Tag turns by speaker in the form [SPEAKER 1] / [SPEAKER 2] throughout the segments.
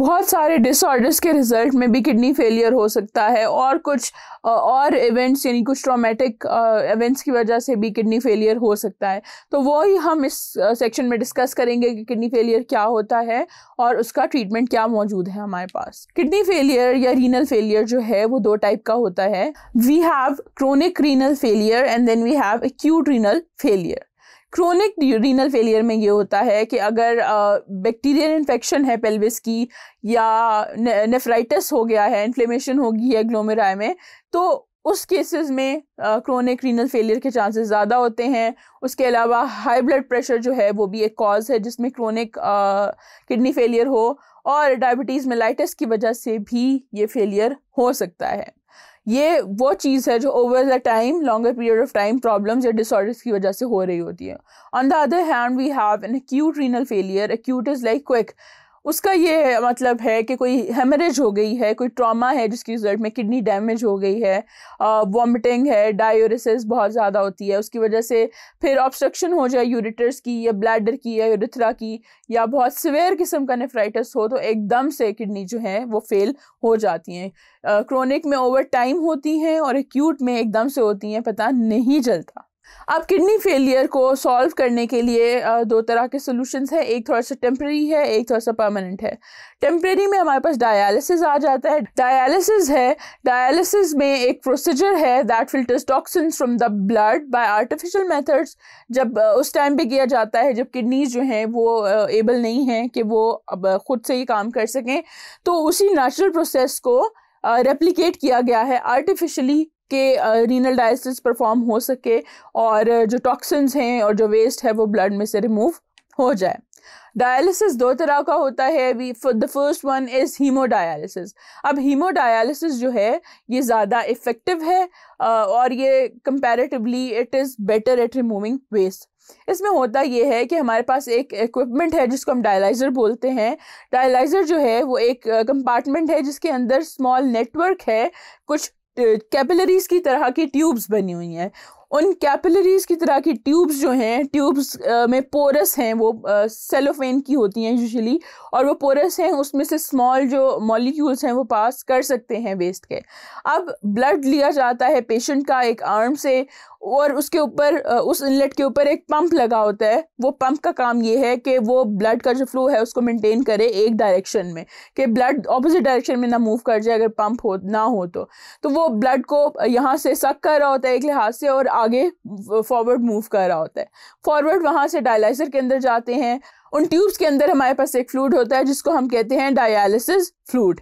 [SPEAKER 1] बहुत सारे डिसऑर्डर्स के रिजल्ट में भी किडनी फेलियर हो सकता है और कुछ और इवेंट्स यानी कुछ ट्रोमेटिक इवेंट्स की वजह से भी किडनी फेलियर हो सकता है तो वो ही हम इस सेक्शन में डिस्कस करेंगे कि किडनी फेलियर क्या होता है और उसका ट्रीटमेंट क्या मौजूद है हमारे पास किडनी फेलियर या रीनल फेलियर जो है वो दो टाइप का होता है we have chronic renal failure and then we have acute renal failure chronic renal failure में ये होता है कि अगर बैक्टीरियल इन्फेक्शन है पेल्विस की या नेफ्राइटिस हो गया है इन्फ्लेमेशन होगी है ग्लोमेराय में तो उस केसेस में क्रोनिक रीनल फेलियर के चांसेस ज़्यादा होते हैं उसके अलावा हाई ब्लड प्रेशर जो है वो भी एक कॉज है जिसमें क्रोनिक किडनी फेलियर हो और डायबिटीज़ मेलाइटिस की वजह से भी ये फेलियर हो सकता है ये वो चीज़ है जो over the time longer period of time problems या डिसऑर्डर्स की वजह से हो रही होती है on the other hand we have an acute renal failure acute is like quick उसका ये मतलब है कि कोई हेमरेज हो गई है कोई ट्रॉमा है जिसकी रिजल्ट में किडनी डैमेज हो गई है वॉमिटिंग है डायोरिसिस बहुत ज़्यादा होती है उसकी वजह से फिर ऑब्स्ट्रक्शन हो जाए यूरिटर्स की या ब्लैडर की या यूरिथ्रा की या बहुत सिवेयर किस्म का नेफ्राइटिस हो तो एकदम से किडनी जो है वो फेल हो जाती हैं क्रोनिक में ओवर टाइम होती हैं और एक्यूट में एकदम से होती हैं पता नहीं चलता अब किडनी फेलियर को सॉल्व करने के लिए दो तरह के सॉल्यूशंस हैं एक थोड़ा सा टेम्प्रेरी है एक थोड़ा सा परमानेंट है टेम्प्रेरी में हमारे पास डायलिसिस आ जाता है डायलिसिस है डायलिसिस में एक प्रोसीजर है that filters toxins from the blood by artificial methods जब उस टाइम पे किया जाता है जब किडनीज जो हैं वो एबल नहीं हैं कि वो अब खुद से ही काम कर सकें तो उसी नेचुरल प्रोसेस को रेप्लिकेट किया गया है आर्टिफिशली के रीनल डायलिसिस परफॉर्म हो सके और जो टॉक्सिन्स हैं और जो वेस्ट है वो ब्लड में से रिमूव हो जाए डायलिसिस दो तरह का होता है we the first one is haemodialysis अब हीमोडायलिसिस जो है ये ज़्यादा इफ़ेक्टिव है और ये comparatively it is better at removing waste इसमें होता ये है कि हमारे पास एक इक्विपमेंट है जिसको हम डायलाइज़र बोलते हैं डायलाइज़र जो है वो एक कंपार्टमेंट है जिसके अंदर स्मॉल नेटवर्क है कुछ कैपिलरीज की तरह की ट्यूब्स बनी हुई हैं उन कैपिलरीज की तरह की ट्यूब्स जो हैं ट्यूब्स में पोरस हैं वो सेलोफेन की होती हैं यूजुअली और वो पोरस हैं उसमें से स्मॉल जो मॉलिक्यूल्स हैं वो पास कर सकते हैं वेस्ट के अब ब्लड लिया जाता है पेशेंट का एक आर्म से और उसके ऊपर उस इनलेट के ऊपर एक पंप लगा होता है वो पंप का काम ये है कि वो ब्लड का जो फ्लो है उसको मेंटेन करे एक डायरेक्शन में कि ब्लड ऑपोजिट डायरेक्शन में ना मूव कर जाए अगर पंप हो ना हो तो तो वो ब्लड को यहाँ से सक कर रहा होता है एक लिहाज से और आगे फॉरवर्ड मूव कर रहा होता है फॉरवर्ड वहाँ से डायलाइजर के अंदर जाते हैं उन ट्यूब्स के अंदर हमारे पास एक फ्लूड होता है जिसको हम कहते हैं डायलिसिस फ्लूड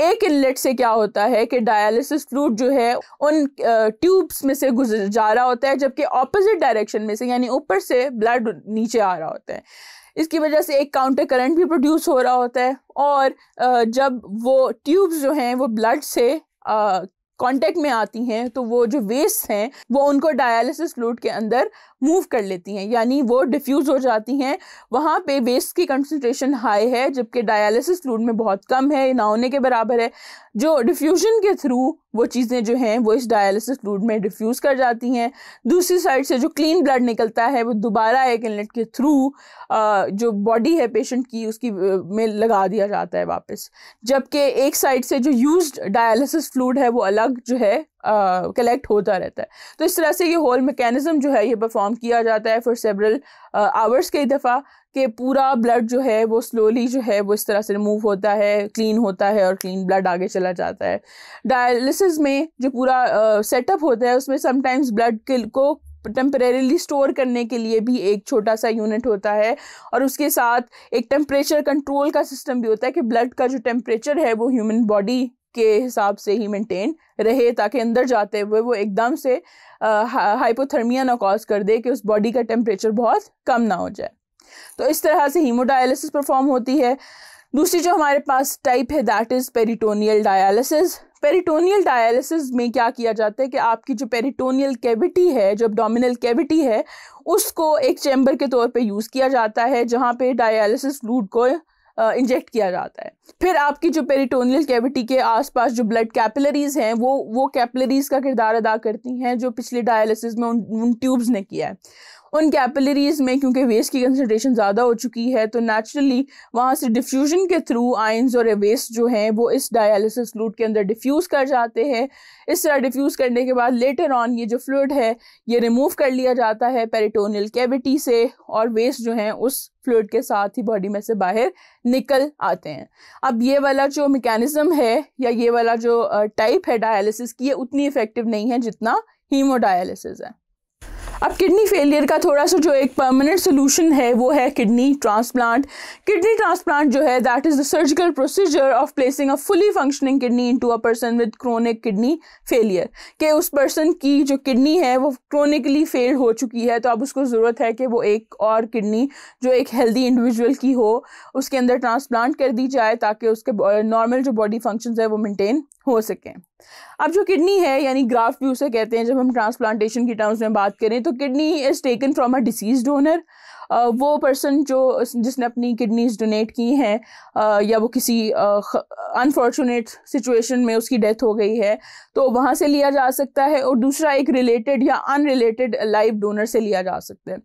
[SPEAKER 1] एक इनलेट से क्या होता है कि डायलिसिस फ्लूड जो है उन ट्यूब्स में से गुजर जा रहा होता है जबकि ऑपोजिट डायरेक्शन में से यानी ऊपर से ब्लड नीचे आ रहा होता है इसकी वजह से एक काउंटर करंट भी प्रोड्यूस हो रहा होता है और जब वो ट्यूब्स जो हैं वो ब्लड से कांटेक्ट में आती हैं तो वो जो वेस्ट हैं वो उनको डायलिसिस फ्लूड के अंदर मूव कर लेती हैं यानी वो डिफ्यूज़ हो जाती हैं वहाँ पे वेस्ट की कंसनट्रेशन हाई है जबकि डायलिसिस फ्लूड में बहुत कम है ना होने के बराबर है जो डिफ्यूजन के थ्रू वो चीज़ें जो हैं वो इस डायलिसिस फ्लूड में डिफ्यूज़ कर जाती हैं दूसरी साइड से जो क्लीन ब्लड निकलता है वो दोबारा एक इनलेट के थ्रू जो बॉडी है पेशेंट की उसकी में लगा दिया जाता है वापस जबकि एक साइड से जो यूज्ड डायलिसिस फ्लूड है वो अलग ड्रग जो है कलेक्ट होता रहता है तो इस तरह से ये होल मैकेनिज़्म जो है ये परफॉर्म किया जाता है फॉर सेवरल आवर्स कई दफ़ा कि पूरा ब्लड जो है वो स्लोली जो है वो इस तरह से रिमूव होता है क्लीन होता है और क्लीन ब्लड आगे चला जाता है डायलिसिस में जो पूरा सेटअप uh, होता है उसमें समटाइम्स ब्लड को टेम्परेली स्टोर करने के लिए भी एक छोटा सा यूनिट होता है और उसके साथ एक टेम्परेचर कंट्रोल का सिस्टम भी होता है कि ब्लड का जो टेम्परेचर है वो ह्यूमन बॉडी के हिसाब से ही मेंटेन रहे ताकि अंदर जाते हुए वो एकदम से हाइपोथर्मिया ना कॉज कर दे कि उस बॉडी का टेम्परेचर बहुत कम ना हो जाए तो इस तरह से हीमोडायलिसिस परफॉर्म होती है दूसरी जो हमारे पास टाइप है that is peritoneal dialysis peritoneal dialysis में क्या किया जाता है कि आपकी जो पेरिटोनियल कैविटी है जो डोमिनल कैविटी है उसको एक चैम्बर के तौर पे यूज़ किया जाता है जहाँ पे डायलिसिस फ्लूड को इंजेक्ट किया जाता है फिर आपकी जो पेरिटोनियल कैविटी के आसपास जो ब्लड कैपिलरीज हैं वो वो कैपिलरीज का किरदार अदा करती हैं जो पिछले डायलिसिस में उन, उन ट्यूब्स ने किया है उन कैपिलरीज में क्योंकि वेस्ट की कंसनट्रेशन ज़्यादा हो चुकी है तो नेचुरली वहाँ से डिफ्यूजन के थ्रू आइंस और वेस्ट जो हैं वो इस डायलिसिस फ्लूड के अंदर डिफ्यूज़ कर जाते हैं इस तरह डिफ्यूज़ करने के बाद लेटर ऑन ये जो फ्लूड है ये रिमूव कर लिया जाता है पेरिटोनियल कैविटी से और वेस्ट जो हैं उस फ्लूड के साथ ही बॉडी में से बाहर निकल आते हैं अब ये वाला जो मेकेनिज़म है या ये वाला जो टाइप है डायलिसिस की ये उतनी इफ़ेक्टिव नहीं है जितना हीमोडायलिसिस है अब किडनी फेलियर का थोड़ा सा जो एक परमानेंट सोल्यूशन है वो है किडनी ट्रांसप्लांट किडनी ट्रांसप्लांट जो है that is the surgical procedure of placing a fully functioning kidney to a person with chronic kidney failure कि उस पर्सन की जो किडनी है वो क्रोनिकली फेल हो चुकी है तो अब उसको ज़रूरत है कि वो एक और किडनी जो एक हेल्दी इंडिविजुअल की हो उसके अंदर ट्रांसप्लांट कर दी जाए ताकि उसके नॉर्मल जो बॉडी फंक्शंस है वो मेंटेन हो सकें अब जो किडनी है यानी ग्राफ्ट भी उसे कहते हैं जब हम ट्रांसप्लांटेशन की टर्म्स में बात करें तो kidney is taken from a deceased donor वो पर्सन जो जिसने अपनी किडनीज डोनेट की हैं या वो किसी अनफॉर्चुनेट सिचुएशन में उसकी डेथ हो गई है तो वहाँ से लिया जा सकता है और दूसरा एक रिलेटेड या अनरिलेटेड लाइव डोनर से लिया जा सकता है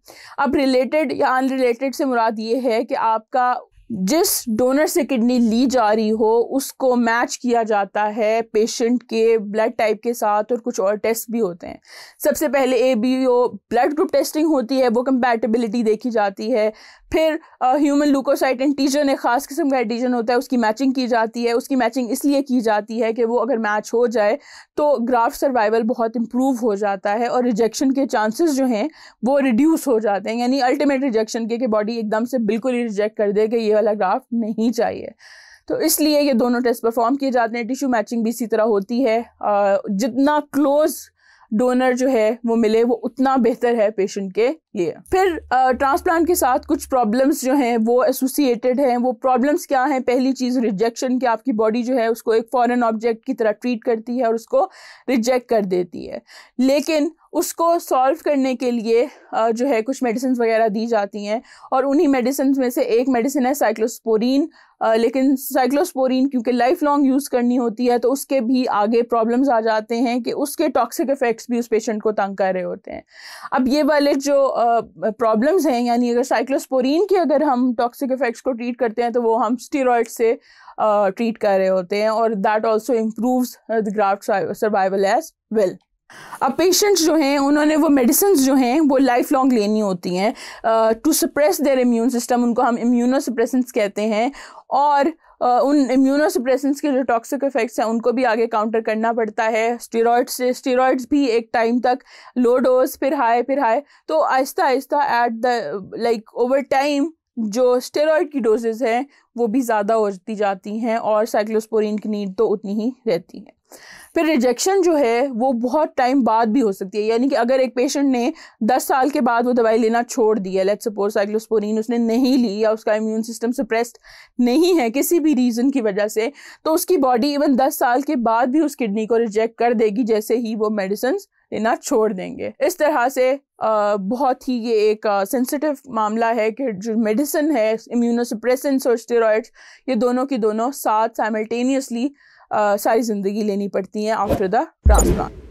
[SPEAKER 1] अब रिलेटेड या अनरिलेटेड से मुराद ये है कि आपका जिस डोनर से किडनी ली जा रही हो उसको मैच किया जाता है पेशेंट के ब्लड टाइप के साथ और कुछ और टेस्ट भी होते हैं सबसे पहले A B O blood group testing होती है वो कंपैटिबिलिटी देखी जाती है फिर ह्यूमन लूकोसाइट एंटीजन एक ख़ास किस्म का एंटीजन होता है उसकी मैचिंग की जाती है उसकी मैचिंग इसलिए की जाती है कि वो अगर मैच हो जाए तो ग्राफ्ट सर्वाइवल बहुत इम्प्रूव हो जाता है और रिजेक्शन के चांसेस जो हैं वो रिड्यूस हो जाते हैं यानी अल्टीमेट रिजेक्शन के कि बॉडी एकदम से बिल्कुल ही रिजेक्ट कर दे कि ये वाला ग्राफ्ट नहीं चाहिए तो इसलिए ये दोनों टेस्ट परफॉर्म किए जाते हैं टिश्यू मैचिंग भी इसी तरह होती है जितना क्लोज डोनर जो है वो मिले वो उतना बेहतर है पेशेंट के ये फिर ट्रांसप्लांट uh, के साथ कुछ प्रॉब्लम्स जो हैं वो एसोसिएटेड हैं वो प्रॉब्लम्स क्या हैं पहली चीज़ रिजेक्शन कि आपकी बॉडी जो है उसको एक फॉरेन ऑब्जेक्ट की तरह ट्रीट करती है और उसको रिजेक्ट कर देती है लेकिन उसको सॉल्व करने के लिए जो है कुछ मेडिसिन वगैरह दी जाती हैं और उन्हीं मेडिसिन में से एक मेडिसिन है साइक्लोस्पोरिन लेकिन साइक्लोस्पोरिन क्योंकि लाइफ लॉन्ग यूज़ करनी होती है तो उसके भी आगे प्रॉब्लम्स आ जाते हैं कि उसके टॉक्सिक इफ़ेक्ट्स भी उस पेशेंट को तंग कर रहे होते हैं अब ये वाले जो प्रॉब्लम्स हैं यानी अगर साइक्लोस्पोरिन के अगर हम टॉक्सिक इफेक्ट्स को ट्रीट करते हैं तो वो हम स्टीरोड से ट्रीट कर रहे होते हैं और that also improves the graft survival as well अब पेशेंट्स जो हैं उन्होंने वो मेडिसिन जो हैं वो लाइफ लॉन्ग लेनी होती हैं to suppress their immune system उनको हम इम्यूनो सप्रेसेंस कहते हैं और उन इम्यूनोसप्रेसेंट्स के जो टॉक्सिक इफेक्ट्स हैं उनको भी आगे काउंटर करना पड़ता है स्टीरोड्स से भी एक टाइम तक लो डोज फिर हाई फिर हाई तो आहिस्ता आहिस्ता at the like over time जो स्टेरॉयड की डोजेज़ हैं वो भी ज़्यादा होती जाती हैं और साइक्लोस्पोरिन की नीड तो उतनी ही रहती है फिर रिजेक्शन जो है वो बहुत टाइम बाद भी हो सकती है यानी कि अगर एक पेशेंट ने 10 साल के बाद वो दवाई लेना छोड़ दी है लेट्स सपोज साइक्लोस्पोरिन उसने नहीं ली या उसका इम्यून सिस्टम सप्रेस्ड नहीं है किसी भी रीज़न की वजह से तो उसकी बॉडी इवन 10 साल के बाद भी उस किडनी को रिजेक्ट कर देगी जैसे ही वो मेडिसन्स लेना छोड़ देंगे इस तरह से आ, बहुत ही ये एक सेंसिटिव मामला है कि जो मेडिसिन है इम्यूनोसप्रेसेंट्स और स्टेरॉयड्स ये दोनों की दोनों साथ साइमल्टेनियसली सारी ज़िंदगी लेनी पड़ती हैं आफ्टर द ट्रांसप्लांट